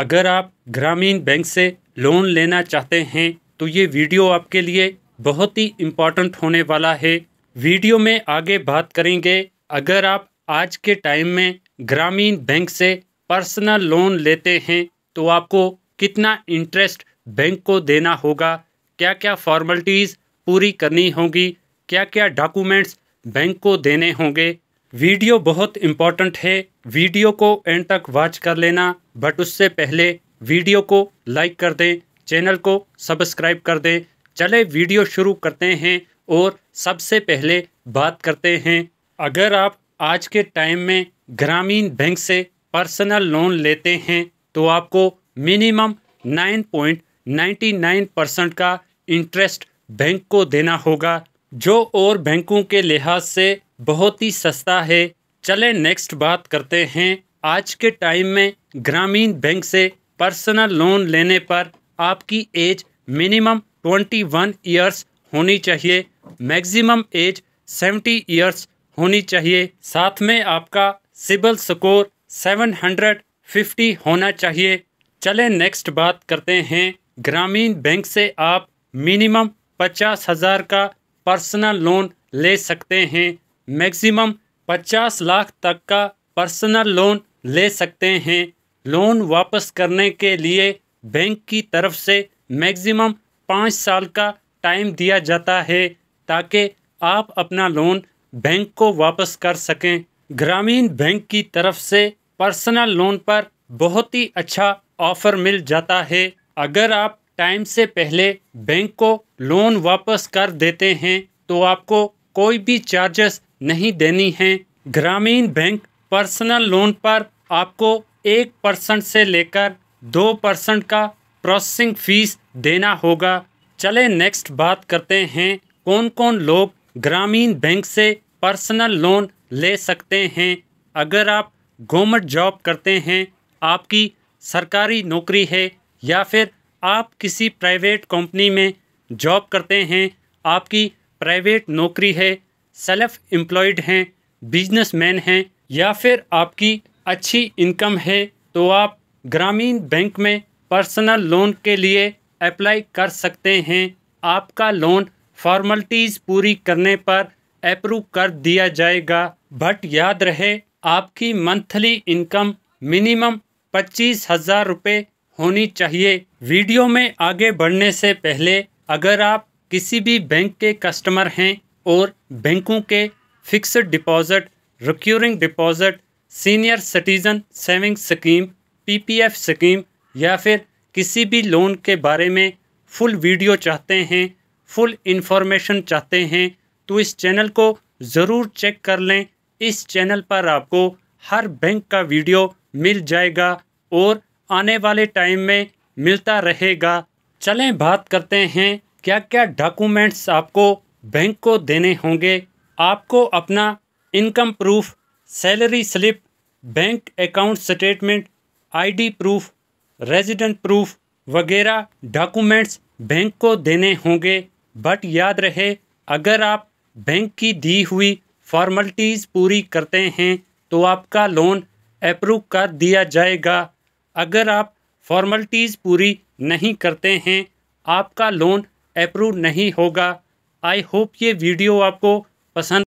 अगर आप ग्रामीण बैंक से लोन लेना चाहते हैं तो ये वीडियो आपके लिए बहुत ही इम्पॉर्टेंट होने वाला है वीडियो में आगे बात करेंगे अगर आप आज के टाइम में ग्रामीण बैंक से पर्सनल लोन लेते हैं तो आपको कितना इंटरेस्ट बैंक को देना होगा क्या क्या फॉर्मेलिटीज़ पूरी करनी होगी क्या क्या डॉक्यूमेंट्स बैंक को देने होंगे वीडियो बहुत इम्पॉर्टेंट है वीडियो को एंड तक वॉच कर लेना बट उससे पहले वीडियो को लाइक कर दें चैनल को सब्सक्राइब कर दें चले वीडियो शुरू करते हैं और सबसे पहले बात करते हैं अगर आप आज के टाइम में ग्रामीण बैंक से पर्सनल लोन लेते हैं तो आपको मिनिमम 9.99 परसेंट का इंटरेस्ट बैंक को देना होगा जो और बैंकों के लिहाज से बहुत ही सस्ता है चले नेक्स्ट बात करते हैं आज के टाइम में ग्रामीण बैंक से पर्सनल लोन लेने पर आपकी age minimum twenty one years होनी चाहिए मैक्सिमम एज सेवेंटी ईयर्स होनी चाहिए साथ में आपका CIBIL score seven hundred fifty होना चाहिए चले नेक्स्ट बात करते हैं ग्रामीण बैंक से आप मिनिमम पचास हज़ार का पर्सनल लोन ले सकते हैं मैक्सिमम 50 लाख तक का पर्सनल लोन ले सकते हैं लोन वापस करने के लिए बैंक की तरफ से मैक्सिमम पाँच साल का टाइम दिया जाता है ताकि आप अपना लोन बैंक को वापस कर सकें ग्रामीण बैंक की तरफ से पर्सनल लोन पर बहुत ही अच्छा ऑफ़र मिल जाता है अगर आप टाइम से पहले बैंक को लोन वापस कर देते हैं तो आपको कोई भी चार्जेस नहीं देनी है ग्रामीण बैंक पर्सनल लोन पर आपको एक परसेंट से लेकर दो परसेंट का प्रोसेसिंग फीस देना होगा चले नेक्स्ट बात करते हैं कौन कौन लोग ग्रामीण बैंक से पर्सनल लोन ले सकते हैं अगर आप गवर्नमेंट जॉब करते हैं आपकी सरकारी नौकरी है या फिर आप किसी प्राइवेट कंपनी में जॉब करते हैं आपकी प्राइवेट नौकरी है सेल्फ एम्प्लॉयड हैं बिजनेसमैन हैं या फिर आपकी अच्छी इनकम है तो आप ग्रामीण बैंक में पर्सनल लोन के लिए अप्लाई कर सकते हैं आपका लोन फॉर्मलिटीज़ पूरी करने पर अप्रूव कर दिया जाएगा बट याद रहे आपकी मंथली इनकम मिनिमम पच्चीस हज़ार रुपये होनी चाहिए वीडियो में आगे बढ़ने से पहले अगर आप किसी भी बैंक के कस्टमर हैं और बैंकों के fixed deposit recurring deposit senior citizen saving scheme PPF scheme या फिर किसी भी लोन के बारे में फुल वीडियो चाहते हैं फुल इन्फॉर्मेशन चाहते हैं तो इस चैनल को ज़रूर चेक कर लें इस चैनल पर आपको हर बैंक का वीडियो मिल जाएगा और आने वाले टाइम में मिलता रहेगा चलें बात करते हैं क्या क्या डॉक्यूमेंट्स आपको बैंक को देने होंगे आपको अपना income proof salary slip bank account statement ID proof resident proof वगैरह डॉक्यूमेंट्स बैंक को देने होंगे बट याद रहे अगर आप बैंक की दी हुई फॉर्मलिटीज़ पूरी करते हैं तो आपका लोन अप्रूव कर दिया जाएगा अगर आप फॉर्मलिटीज़ पूरी नहीं करते हैं आपका लोन अप्रूव नहीं होगा आई होप ये वीडियो आपको पसंद